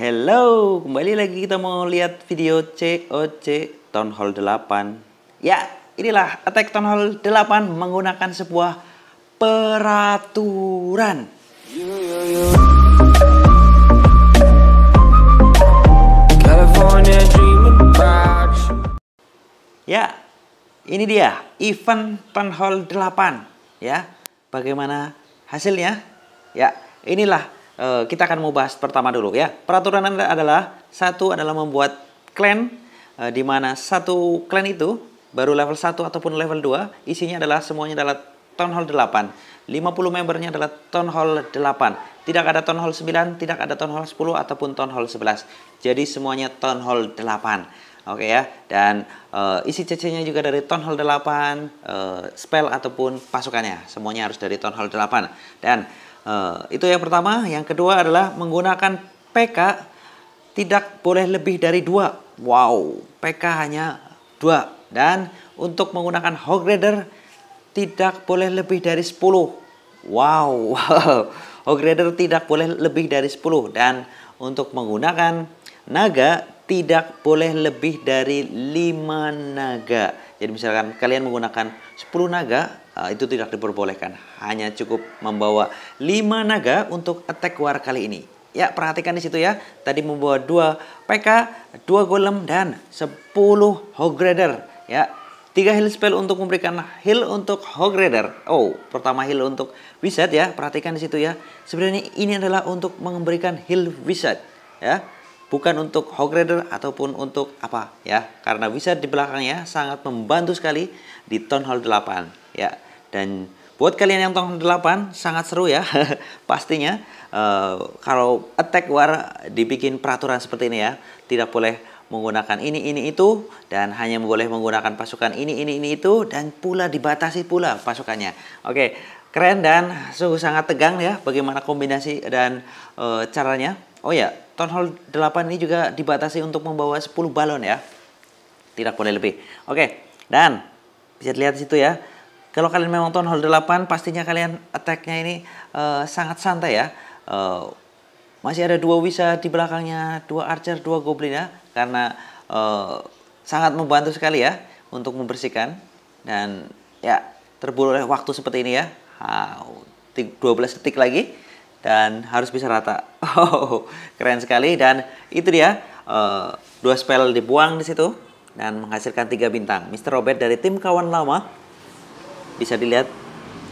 Hello, kembali lagi kita mau lihat video COC Town Hall 8. Ya, inilah Attack Town Hall 8 menggunakan sebuah peraturan. Ya, ini dia event Town Hall 8 ya. Bagaimana hasilnya? Ya, inilah uh, kita akan mau bahas pertama dulu ya. Peraturan Anda adalah satu adalah membuat clan e, eh, di mana satu clan itu baru level 1 ataupun level 2 isinya adalah semuanya adalah town hall 8. 50 membernya adalah town hall 8. Tidak ada town hall 9, tidak ada town hall 10 ataupun town hall 11. Jadi semuanya town hall 8. Oke okay ya. Dan e, isi CC-nya juga dari Town Hall 8, e, spell ataupun pasukannya. Semuanya harus dari Town Hall 8. Dan Eh, itu yang pertama. Yang kedua adalah menggunakan PK tidak boleh lebih dari dua. Wow, PK hanya dua. Dan untuk menggunakan hog grader tidak boleh lebih dari 10. Wow, hog grader tidak boleh lebih dari 10. Dan untuk menggunakan naga tidak boleh lebih dari 5 naga. Jadi misalkan kalian menggunakan 10 naga, Eh, itu tidak diperbolehkan. Hanya cukup membawa 5 naga untuk attack war kali ini. Ya, perhatikan di situ ya. Tadi membawa 2 PK, 2 golem dan 10 hograder ya. 3 heal spell untuk memberikan heal untuk hograder Oh, pertama heal untuk wizard ya. Perhatikan di situ ya. Sebenarnya ini adalah untuk memberikan heal wizard ya bukan untuk hograder ataupun untuk apa ya karena wizard di belakangnya sangat membantu sekali di Town Hall 8 ya dan buat kalian yang tahun 8 sangat seru ya pastinya. Uh, kalau attack war dibikin peraturan seperti ini ya, tidak boleh menggunakan ini ini itu dan hanya boleh menggunakan pasukan ini ini ini itu dan pula dibatasi pula pasukannya. Oke, keren dan sungguh sangat tegang ya bagaimana kombinasi dan uh, caranya. Oh ya, Town Hall 8 ini juga dibatasi untuk membawa 10 balon ya. Tidak boleh lebih. Oke, dan bisa dilihat di situ ya. Kalau kalian memang tahu holder 8, pastinya kalian attack-nya ini uh, sangat santai ya. Uh, masih ada dua wisa di belakangnya, dua archer, dua goblin ya, karena uh, sangat membantu sekali ya untuk membersihkan dan ya terburu oleh waktu seperti ini ya. Wow, 12 detik lagi dan harus bisa rata. Oh, keren sekali dan itu dia uh, dua spell dibuang di situ dan menghasilkan tiga bintang. Mr. Robert dari tim kawan lama bisa dilihat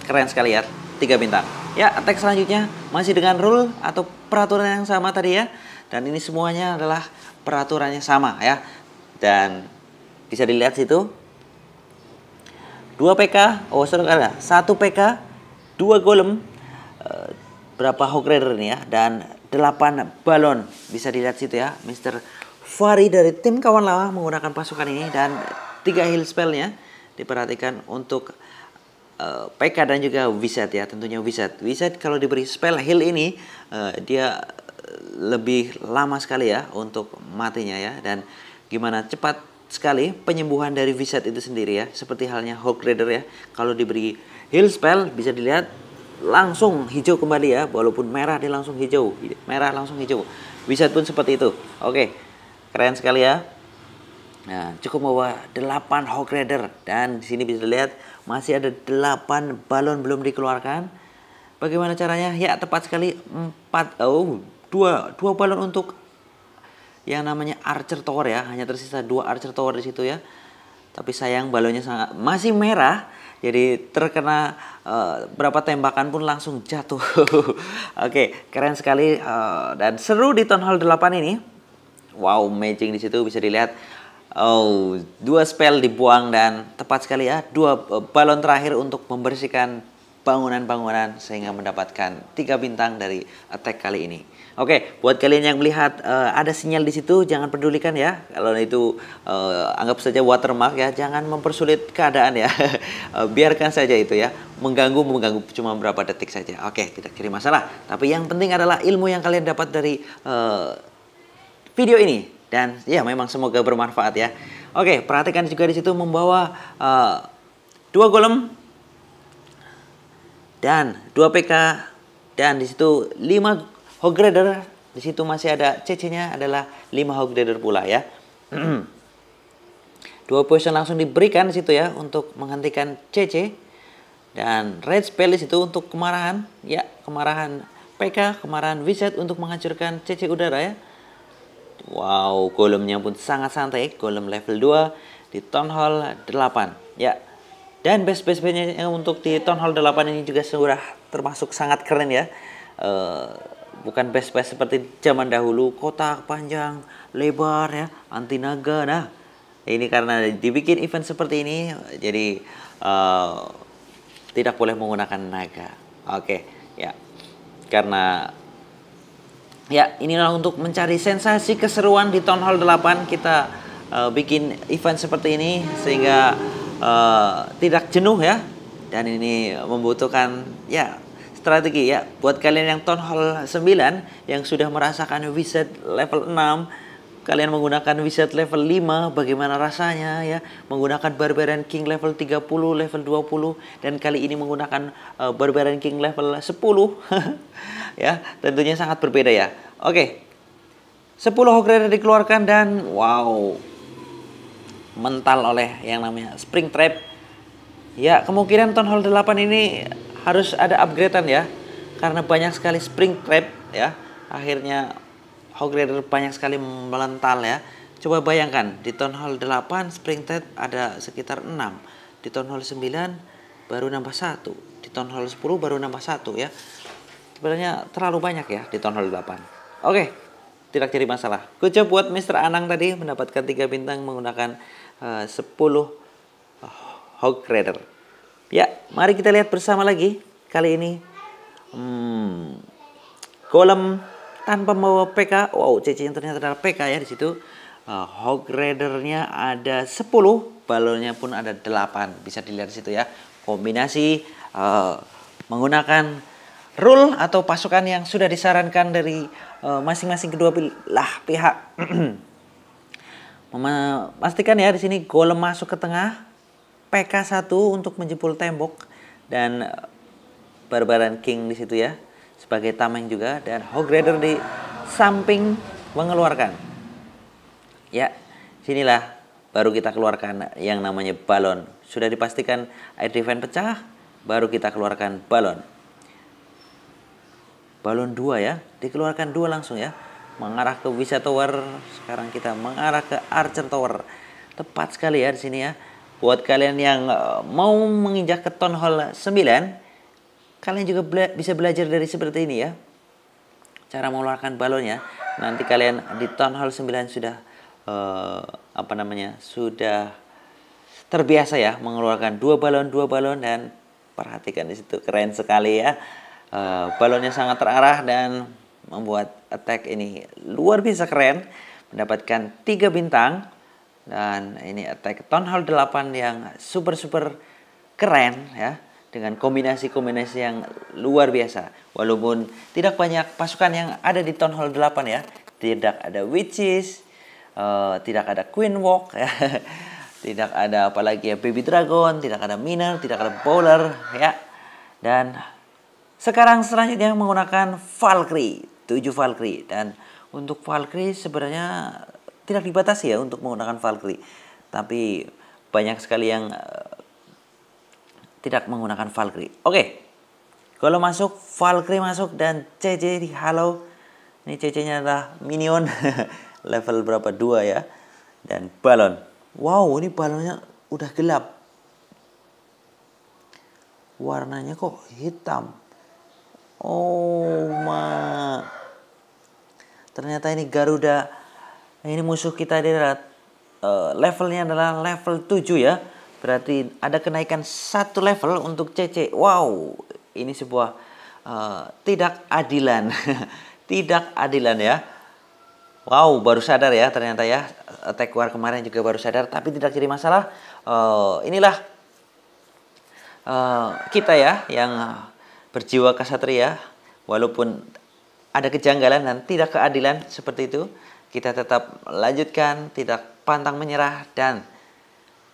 keren sekali ya tiga bintang ya teks selanjutnya masih dengan rule atau peraturan yang sama tadi ya dan ini semuanya adalah peraturannya sama ya dan bisa dilihat situ 2 PK, oh saudara, satu PK, dua golem, eh, berapa Hawk Rider ini ya, dan 8 balon. Bisa dilihat situ ya, Mr. Fari dari tim kawan lawa menggunakan pasukan ini dan tiga heal spellnya diperhatikan untuk Eh, PK dan juga Wizard ya tentunya Wizard. Wizard kalau diberi spell heal ini uh, dia lebih lama sekali ya untuk matinya ya dan gimana cepat sekali penyembuhan dari Wizard itu sendiri ya seperti halnya Hawk Rider ya kalau diberi heal spell bisa dilihat langsung hijau kembali ya walaupun merah dia langsung hijau merah langsung hijau Wizard pun seperti itu oke keren sekali ya Nah, cukup bawa 8 Hawk Rider dan di sini bisa dilihat masih ada 8 balon belum dikeluarkan. Bagaimana caranya? Ya tepat sekali 4 oh 2 2 balon untuk yang namanya Archer Tower ya. Hanya tersisa 2 Archer Tower di situ ya. Tapi sayang balonnya sangat masih merah. Jadi terkena uh, berapa tembakan pun langsung jatuh. Oke, okay, keren sekali uh, dan seru di Town Hall 8 ini. Wow, matching di situ bisa dilihat Oh, dua spell dibuang dan tepat sekali ya, dua eh, balon terakhir untuk membersihkan bangunan-bangunan sehingga mendapatkan tiga bintang dari attack kali ini. Oke, buat kalian yang melihat uh, ada sinyal di situ, jangan pedulikan ya. Kalau itu uh, anggap saja watermark ya, jangan mempersulit keadaan ya. biarkan saja itu ya. Mengganggu mengganggu cuma beberapa detik saja. Oke, tidak kirim masalah. Tapi yang penting adalah ilmu yang kalian dapat dari uh, video ini dan ya memang semoga bermanfaat ya. Oke, perhatikan juga di situ membawa uh, dua golem dan dua PK dan di situ lima hograder di situ masih ada CC-nya adalah lima hograder pula ya. dua poison langsung diberikan di situ ya untuk menghentikan CC dan red spell di situ untuk kemarahan ya kemarahan PK kemarahan wizard untuk menghancurkan CC udara ya Wow, golemnya pun sangat santai, golem level 2 di Town Hall 8. Ya. Dan base-base-nya untuk di Town Hall 8 ini juga sudah termasuk sangat keren ya. Uh, bukan base-base seperti zaman dahulu, kotak panjang, lebar ya, anti naga. Nah, ini karena dibikin event seperti ini, jadi uh, tidak boleh menggunakan naga. Oke, ya. Karena ya inilah untuk mencari sensasi keseruan di Town Hall 8 kita uh, bikin event seperti ini sehingga uh, tidak jenuh ya dan ini membutuhkan ya strategi ya buat kalian yang Town Hall 9 yang sudah merasakan wizard level 6 kalian menggunakan wizard level 5 bagaimana rasanya ya menggunakan barbarian king level 30 level 20 dan kali ini menggunakan uh, barbarian king level 10 ya tentunya sangat berbeda ya oke 10 hograde dikeluarkan dan wow mental oleh yang namanya spring trap ya kemungkinan town hall 8 ini harus ada upgradean ya karena banyak sekali spring trap ya akhirnya Hawk Rider banyak sekali melental ya. Coba bayangkan di Town Hall 8 Tide ada sekitar 6. Di Town Hall 9 baru nambah 1. Di Town Hall 10 baru nambah 1 ya. Sebenarnya terlalu banyak ya di Town Hall 8. Oke, tidak jadi masalah. Good job buat Mr. Anang tadi mendapatkan 3 bintang menggunakan uh, 10 Hog Rider. Ya, mari kita lihat bersama lagi. Kali ini hmm, kolam tanpa membawa PK. Wow, CC yang ternyata adalah PK ya di situ. Uh, hog Raider-nya ada 10, balonnya pun ada 8. Bisa dilihat di situ ya. Kombinasi uh, menggunakan rule atau pasukan yang sudah disarankan dari eh, masing-masing uh, kedua lah pihak. Memastikan ya di sini golem masuk ke tengah. PK 1 untuk menjepul tembok dan Barbaran King di situ ya sebagai tameng juga dan hograder di samping mengeluarkan. Ya, sinilah baru kita keluarkan yang namanya balon. Sudah dipastikan air defense pecah, baru kita keluarkan balon. Balon dua ya, dikeluarkan dua langsung ya. Mengarah ke Visa Tower, sekarang kita mengarah ke Archer Tower. Tepat sekali ya di sini ya. Buat kalian yang eh, mau menginjak ke Town Hall 9, Kalian juga bela bisa belajar dari seperti ini ya. Cara mengeluarkan balonnya. Nanti kalian di town hall 9 sudah uh, apa namanya? Sudah terbiasa ya mengeluarkan dua balon, dua balon dan perhatikan di situ keren sekali ya. Uh, balonnya sangat terarah dan membuat attack ini luar biasa keren mendapatkan tiga bintang dan ini attack town hall 8 yang super super keren ya dengan kombinasi-kombinasi yang luar biasa. Walaupun tidak banyak pasukan yang ada di Town Hall 8 ya. Tidak ada Witches, uh, tidak ada Queen Walk, ya. tidak ada apalagi ya Baby Dragon, tidak ada Miner, tidak ada Bowler ya. Dan sekarang selanjutnya menggunakan Valkyrie, 7 Valkyrie dan untuk Valkyrie sebenarnya tidak dibatasi ya untuk menggunakan Valkyrie. Tapi banyak sekali yang uh, tidak menggunakan Valkyrie. Oke, okay. kalau masuk Valkyrie masuk dan CC di Halo. Ini CC-nya adalah Minion level berapa dua ya dan balon. Wow, ini balonnya udah gelap. Warnanya kok hitam. Oh ma. Ternyata ini Garuda. Ini musuh kita dia uh, eh, levelnya adalah level 7 ya. Berarti ada kenaikan satu level untuk CC. Wow, ini sebuah uh, tidak adilan. tidak adilan ya. Wow, baru sadar ya ternyata ya. Eh, War kemarin juga baru sadar, tapi tidak jadi masalah. Uh, inilah uh, kita ya yang berjiwa kesatria, walaupun ada kejanggalan dan tidak keadilan seperti itu, kita tetap lanjutkan, tidak pantang menyerah dan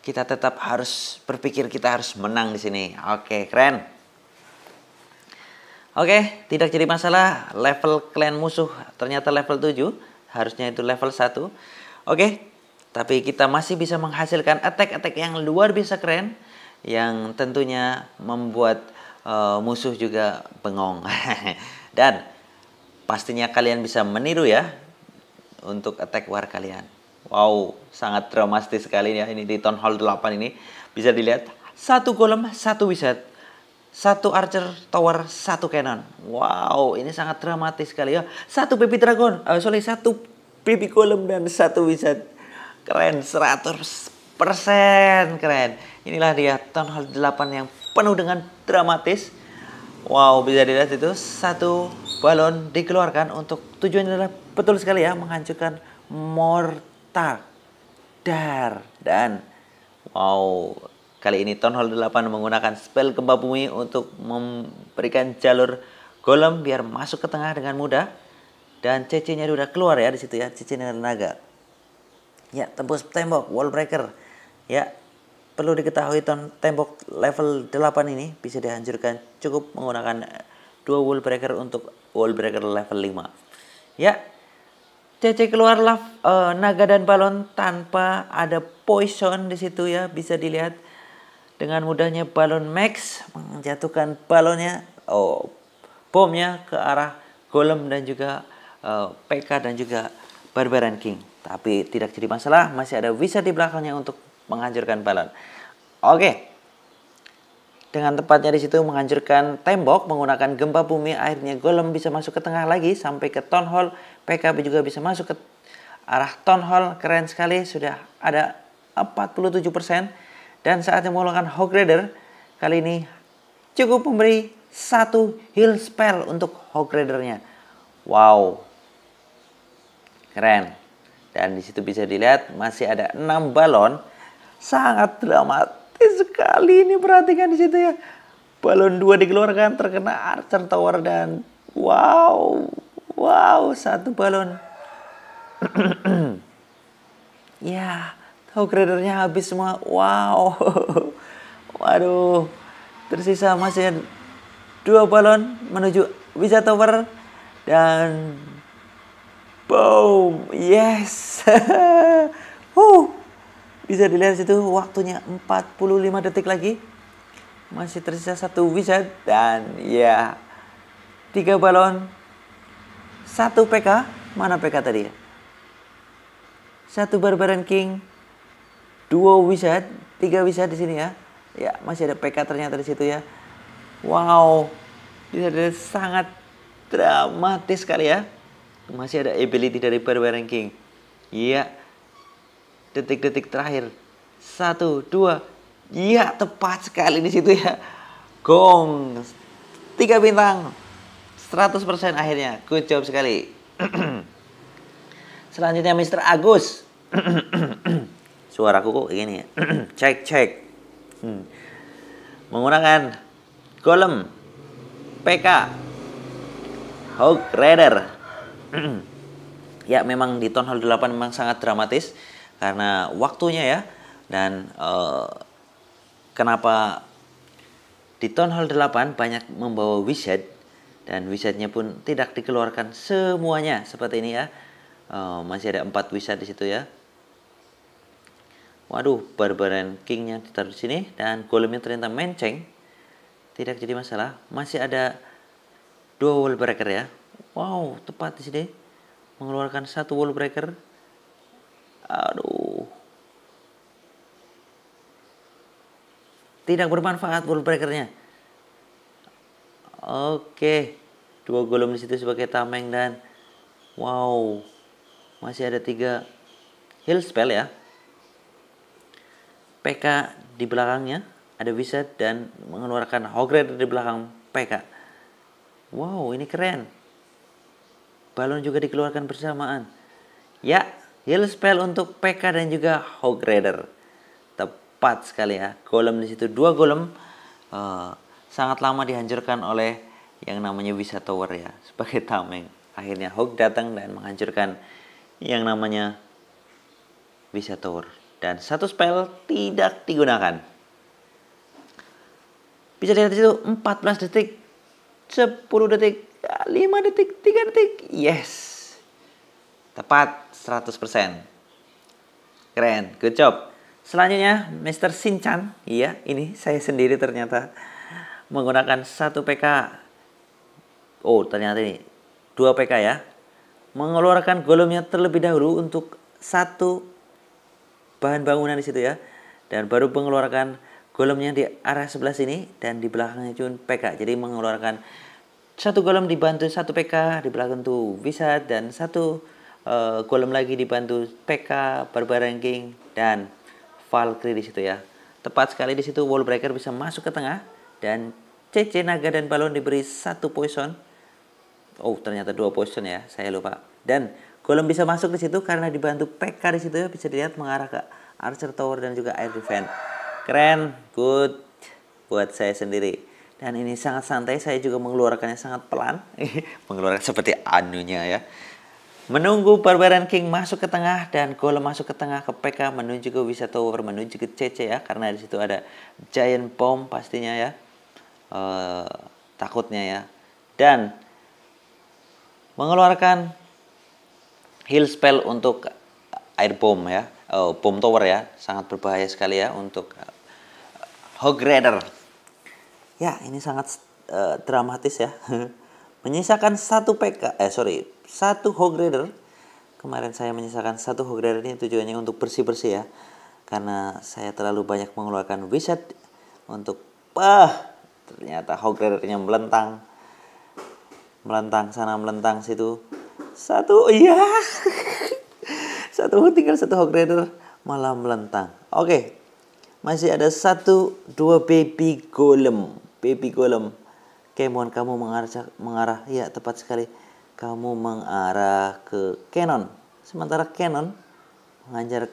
kita tetap harus berpikir kita harus menang di sini. Oke, keren. Oke, tidak jadi masalah level klan musuh ternyata level 7, harusnya itu level 1. Oke, tapi kita masih bisa menghasilkan attack-attack yang luar biasa keren yang tentunya membuat uh, musuh juga bengong. Dan pastinya kalian bisa meniru ya untuk attack war kalian. Wow, sangat dramatis sekali ya ini di Town Hall 8 ini. Bisa dilihat satu golem, satu wizard, satu archer tower, satu cannon. Wow, ini sangat dramatis sekali ya. Satu baby dragon, uh, sorry, satu baby golem dan satu wizard. Keren, 100% keren. Inilah dia Town Hall 8 yang penuh dengan dramatis. Wow, bisa dilihat itu satu balon dikeluarkan untuk tujuannya adalah betul sekali ya menghancurkan more ta, dar, dan. Wow, kali ini Town Hall 8 menggunakan spell gempa bumi untuk memberikan jalur golem biar masuk ke tengah dengan mudah. Dan CC-nya udah keluar ya di situ ya, CC dengan naga Ya, tembus tembok, wall breaker. Ya, perlu diketahui ton tembok level 8 ini bisa dihancurkan cukup menggunakan dua wall breaker untuk wall breaker level 5. Ya, Cece keluarlah uh, naga dan balon tanpa ada poison di situ ya bisa dilihat dengan mudahnya balon Max menjatuhkan balonnya oh bomnya ke arah Golem dan juga uh, eh, PK dan juga barbaran King. Tapi tidak jadi masalah, masih ada wizard di belakangnya untuk menghancurkan balon. Oke. Okay dengan tepatnya di situ menghancurkan tembok menggunakan gempa bumi akhirnya Golem bisa masuk ke tengah lagi sampai ke town hall PKB juga bisa masuk ke arah town hall keren sekali sudah ada 47% dan saatnya menggunakan hog Rider kali ini cukup memberi satu heal spell untuk hog Rider-nya wow keren dan di situ bisa dilihat masih ada 6 balon sangat dramatis sekali ini perhatikan di situ ya. Balon dua dikeluarkan terkena Archer Tower dan wow, wow satu balon. ya, tahu gradernya habis semua. Wow, waduh, tersisa masih dua balon menuju Wizard Tower dan boom, yes. oh bisa dilihat situ waktunya 45 detik lagi masih tersisa satu wizard dan ya tiga balon satu PK mana PK tadi ya satu Barbarian King dua wizard tiga wizard di sini ya ya masih ada PK ternyata di situ ya wow bisa dilihat sangat dramatis sekali ya masih ada ability dari Barbarian King iya yeah detik-detik terakhir. Satu, dua. Iya, tepat sekali di situ ya. Gong. Tiga bintang. 100% akhirnya. Good job sekali. Selanjutnya Mr. Agus. Suaraku kok gini ya. cek, cek. Hmm. Menggunakan Golem, PK, Hulk Raider. ya memang di Town Hall 8 memang sangat dramatis karena waktunya ya dan uh, kenapa di Town Hall 8 banyak membawa wizard dan wizardnya pun tidak dikeluarkan semuanya seperti ini ya uh, masih ada empat wizard di situ ya waduh barbaran kingnya ditaruh di sini dan golemnya ternyata menceng tidak jadi masalah masih ada dua wall breaker ya wow tepat di sini mengeluarkan satu wall breaker Aduh. Tidak bermanfaat full breakernya. Oke. Dua golem di situ sebagai tameng dan wow. Masih ada tiga heal spell ya. PK di belakangnya ada wizard dan mengeluarkan hogred di belakang PK. Wow, ini keren. Balon juga dikeluarkan bersamaan. Ya, heal spell untuk PK dan juga Hog Rider. Tepat sekali ya. Golem di situ dua golem uh, sangat lama dihancurkan oleh yang namanya Wisa Tower ya sebagai tameng. Akhirnya Hog datang dan menghancurkan yang namanya Wisa Tower dan satu spell tidak digunakan. Bisa lihat di situ 14 detik, 10 detik, 5 detik, 3 detik. Yes, Tepat 100%. Keren, good job. Selanjutnya Mr. Sinchan, iya ini saya sendiri ternyata menggunakan satu PK. Oh, ternyata ini 2 PK ya. Mengeluarkan golemnya terlebih dahulu untuk satu bahan bangunan di situ ya. Dan baru mengeluarkan golemnya di arah sebelah sini dan di belakangnya cun PK. Jadi mengeluarkan satu golem dibantu satu PK di belakang tuh bisa dan satu uh, lagi dibantu PK, Barbarian King, dan Valkyrie di situ ya. Tepat sekali di situ Wall Breaker bisa masuk ke tengah dan CC Naga dan Balon diberi satu poison. Oh, ternyata dua poison ya, saya lupa. Dan Golem bisa masuk di situ karena dibantu PK di situ ya, bisa dilihat mengarah ke Archer Tower dan juga Air Defense. Keren, good buat saya sendiri. Dan ini sangat santai, saya juga mengeluarkannya sangat pelan. mengeluarkan seperti anunya ya. Menunggu Barbarian King masuk ke tengah dan Golem masuk ke tengah ke PK menuju ke Wisa Tower, menuju ke CC ya. Karena di situ ada Giant Bomb pastinya ya. E, takutnya ya. Dan mengeluarkan heal spell untuk air bomb ya. E, bomb tower ya. Sangat berbahaya sekali ya untuk eh, Hog Rider. Ya, ini sangat e, dramatis ya. Menyisakan satu PK, eh sorry, satu hog rider kemarin saya menyisakan satu hog rider ini tujuannya untuk bersih-bersih ya karena saya terlalu banyak mengeluarkan wizard untuk pah ternyata hog ridernya melentang melentang sana melentang situ satu iya satu tinggal satu hog rider malah melentang oke masih ada satu dua baby golem baby golem Kemon kamu mengarah mengarah ya tepat sekali kamu mengarah ke Canon. Sementara Canon mengajar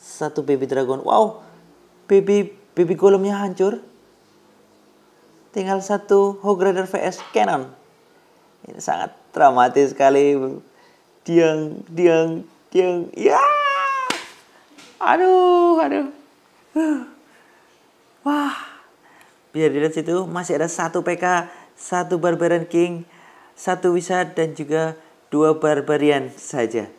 satu baby dragon. Wow, baby baby golemnya hancur. Tinggal satu Hograder VS Canon. Ini sangat dramatis sekali. Diang, diang, diang. Ya, aduh, aduh. Wah, biar dilihat situ masih ada satu PK, satu Barbarian King, satu wizard dan juga dua barbarian saja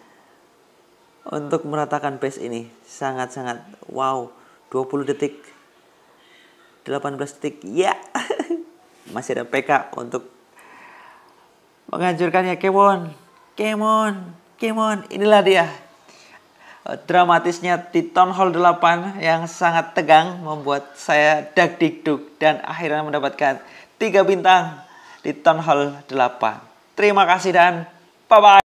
untuk meratakan base ini sangat-sangat wow 20 detik 18 detik ya yeah. masih ada PK untuk menghancurkannya Kemon Kemon Kemon inilah dia dramatisnya di Town Hall 8 yang sangat tegang membuat saya dag dikduk dan akhirnya mendapatkan tiga bintang di Town Hall 8. Terima kasih dan bye-bye.